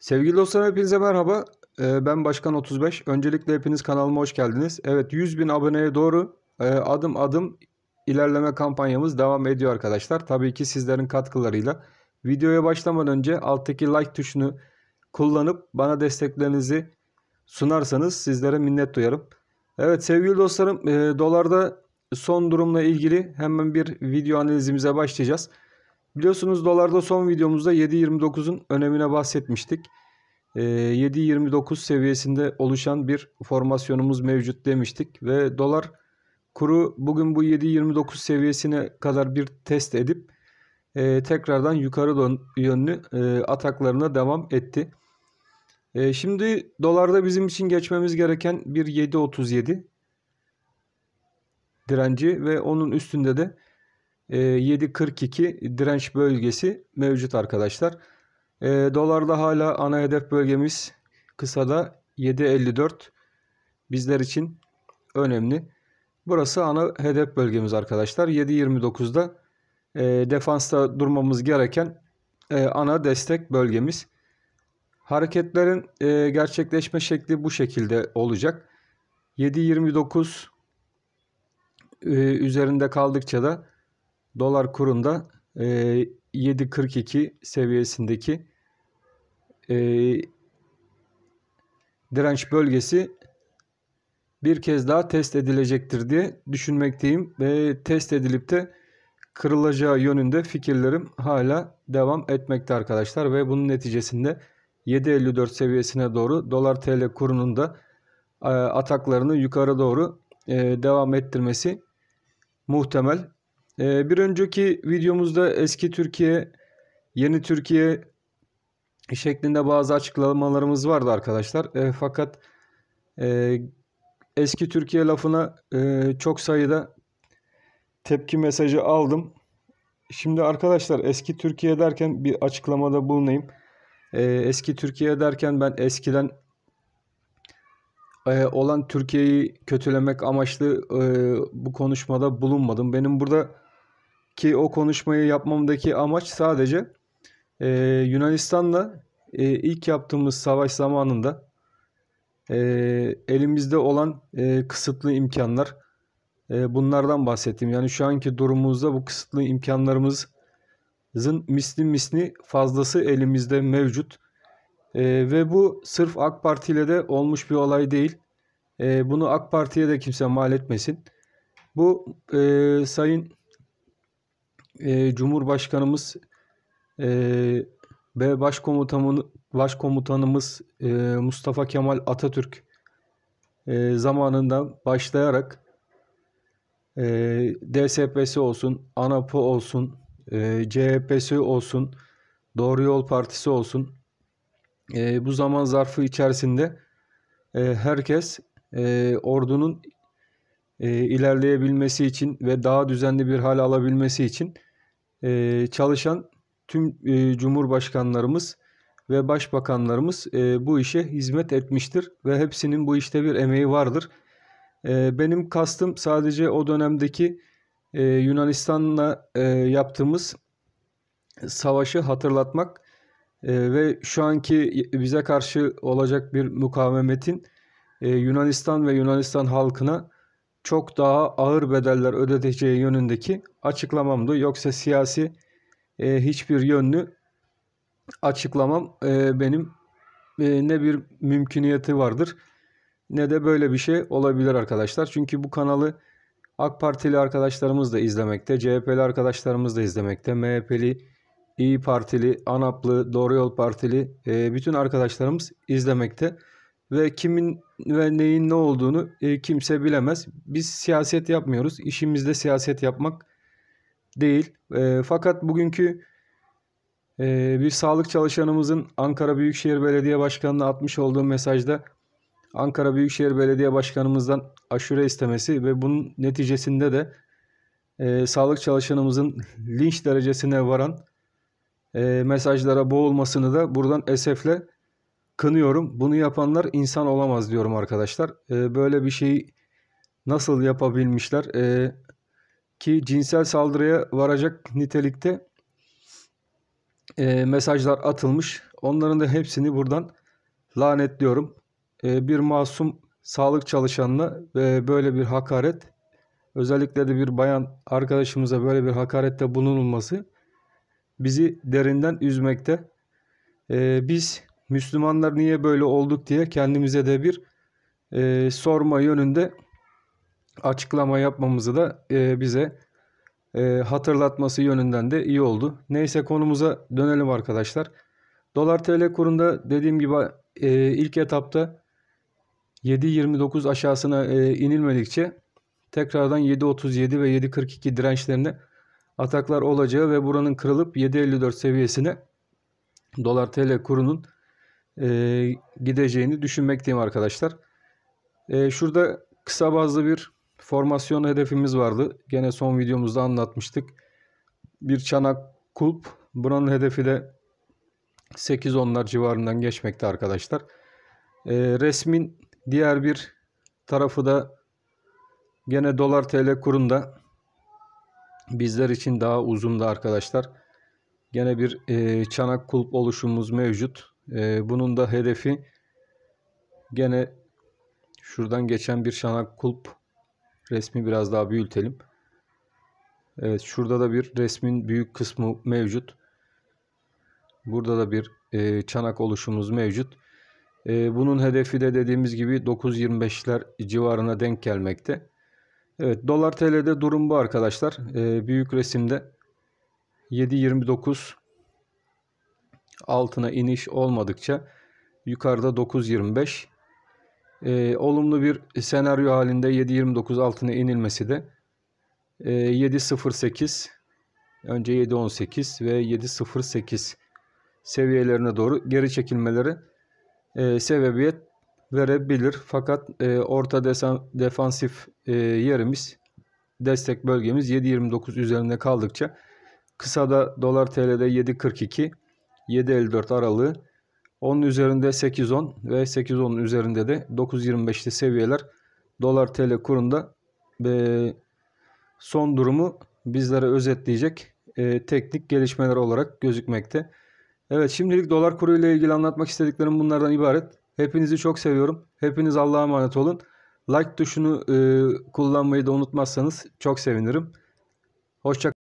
Sevgili dostlar hepinize merhaba. Ee, ben Başkan 35. Öncelikle hepiniz kanalıma hoş geldiniz. Evet 100 bin aboneye doğru e, adım adım ilerleme kampanyamız devam ediyor arkadaşlar. Tabii ki sizlerin katkılarıyla. Videoya başlamadan önce alttaki like tuşunu kullanıp bana desteklerinizi sunarsanız sizlere minnet duyarım. Evet sevgili dostlarım e, dolarda son durumla ilgili hemen bir video analizimize başlayacağız. Biliyorsunuz dolarda son videomuzda 7.29'un önemine bahsetmiştik. 7.29 ee, seviyesinde oluşan bir formasyonumuz mevcut demiştik ve dolar kuru bugün bu 7.29 seviyesine kadar bir test edip e, tekrardan yukarı yönlü e, ataklarına devam etti. E, şimdi dolarda bizim için geçmemiz gereken bir 7.37 direnci ve onun üstünde de 7.42 e, direnç bölgesi mevcut arkadaşlar. E, ee, dolarda hala ana hedef bölgemiz kısada 7.54 bizler için önemli. Burası ana hedef bölgemiz arkadaşlar. 7.29'da e, defansta durmamız gereken e, ana destek bölgemiz. Hareketlerin e, gerçekleşme şekli bu şekilde olacak. 7.29 e, üzerinde kaldıkça da dolar kurunda e, 7.42 seviyesindeki e, direnç bölgesi bir kez daha test edilecektir diye düşünmekteyim. Ve test edilip de kırılacağı yönünde fikirlerim hala devam etmekte arkadaşlar. Ve bunun neticesinde 7.54 seviyesine doğru dolar tl kurunun da e, ataklarını yukarı doğru e, devam ettirmesi muhtemel. E, bir önceki videomuzda eski Türkiye, yeni Türkiye şeklinde bazı açıklamalarımız vardı arkadaşlar. E, fakat e, eski Türkiye lafına e, çok sayıda tepki mesajı aldım. Şimdi arkadaşlar eski Türkiye derken bir açıklamada bulunayım. E, eski Türkiye derken ben eskiden e, olan Türkiye'yi kötülemek amaçlı e, bu konuşmada bulunmadım. Benim burada ki o konuşmayı yapmamdaki amaç sadece e, Yunanistan'la e, ilk yaptığımız savaş zamanında e, elimizde olan e, kısıtlı imkanlar e, bunlardan bahsettim. Yani şu anki durumumuzda bu kısıtlı imkanlarımızın misli misli fazlası elimizde mevcut. E, ve bu sırf AK Parti ile de olmuş bir olay değil. E, bunu AK Parti'ye de kimse mal etmesin. Bu e, Sayın e, Cumhurbaşkanımız ee, ve başkomutanımız, başkomutanımız e, Mustafa Kemal Atatürk e, zamanında başlayarak e, DSP'si olsun, ANAP'ı olsun, e, CHP'si olsun, Doğru Yol Partisi olsun e, bu zaman zarfı içerisinde e, herkes e, ordunun e, ilerleyebilmesi için ve daha düzenli bir hale alabilmesi için e, çalışan tüm e, cumhurbaşkanlarımız ve başbakanlarımız e, bu işe hizmet etmiştir ve hepsinin bu işte bir emeği vardır. E, benim kastım sadece o dönemdeki e, Yunanistan'la e, yaptığımız savaşı hatırlatmak e, ve şu anki bize karşı olacak bir mukavemetin e, Yunanistan ve Yunanistan halkına çok daha ağır bedeller ödeteceği yönündeki açıklamamdı. Yoksa siyasi e, hiçbir yönlü açıklamam e, benim e, ne bir mümküniyeti vardır ne de böyle bir şey olabilir arkadaşlar. Çünkü bu kanalı AK Partili arkadaşlarımız da izlemekte, CHP'li arkadaşlarımız da izlemekte, MHP'li, İyi Partili, ANAP'lı, Doğru Yol Partili e, bütün arkadaşlarımız izlemekte. Ve kimin ve neyin ne olduğunu e, kimse bilemez. Biz siyaset yapmıyoruz. İşimizde siyaset yapmak değil. E, fakat bugünkü e, bir sağlık çalışanımızın Ankara Büyükşehir Belediye Başkanı'na atmış olduğu mesajda Ankara Büyükşehir Belediye Başkanımızdan aşure istemesi ve bunun neticesinde de e, sağlık çalışanımızın linç derecesine varan e, mesajlara boğulmasını da buradan esefle kınıyorum. Bunu yapanlar insan olamaz diyorum arkadaşlar. E, böyle bir şeyi nasıl yapabilmişler? E, ki cinsel saldırıya varacak nitelikte e, mesajlar atılmış. Onların da hepsini buradan lanetliyorum. E, bir masum sağlık çalışanına e, böyle bir hakaret özellikle de bir bayan arkadaşımıza böyle bir hakarette bulunulması bizi derinden üzmekte. E, biz Müslümanlar niye böyle olduk diye kendimize de bir e, sorma yönünde açıklama yapmamızı da e, bize e, hatırlatması yönünden de iyi oldu. Neyse konumuza dönelim arkadaşlar. Dolar TL kurunda dediğim gibi e, ilk etapta 7.29 aşağısına e, inilmedikçe tekrardan 7.37 ve 7.42 dirençlerine ataklar olacağı ve buranın kırılıp 7.54 seviyesine dolar TL kurunun e, gideceğini düşünmekteyim arkadaşlar. E, şurada kısa bazlı bir Formasyon hedefimiz vardı. Gene son videomuzda anlatmıştık. Bir çanak kulp. Buranın hedefi de 8-10'lar civarından geçmekte arkadaşlar. E, resmin diğer bir tarafı da gene dolar tl kurunda bizler için daha uzundu arkadaşlar. Gene bir e, çanak kulp oluşumuz mevcut. E, bunun da hedefi gene şuradan geçen bir çanak kulp Resmi biraz daha büyütelim. Evet şurada da bir resmin büyük kısmı mevcut. Burada da bir e, çanak oluşumuz mevcut. E, bunun hedefi de dediğimiz gibi 9.25'ler civarına denk gelmekte. Evet dolar TL'de durum bu arkadaşlar. E, büyük resimde 7.29 altına iniş olmadıkça yukarıda 9.25 e, olumlu bir senaryo halinde 7.29 altına inilmesi de e, 7.08 önce 7.18 ve 7.08 seviyelerine doğru geri çekilmeleri e, sebebiyet verebilir. Fakat e, orta desen, defansif e, yerimiz destek bölgemiz 7.29 üzerinde kaldıkça kısada dolar TL'de 7.42 7.54 aralığı onun üzerinde 8.10 ve 8.10'un üzerinde de 9.25'li seviyeler dolar TL kurunda e, son durumu bizlere özetleyecek e, teknik gelişmeler olarak gözükmekte. Evet şimdilik dolar kuru ile ilgili anlatmak istediklerim bunlardan ibaret. Hepinizi çok seviyorum. Hepiniz Allah'a emanet olun. Like tuşunu e, kullanmayı da unutmazsanız çok sevinirim. Hoşçakalın.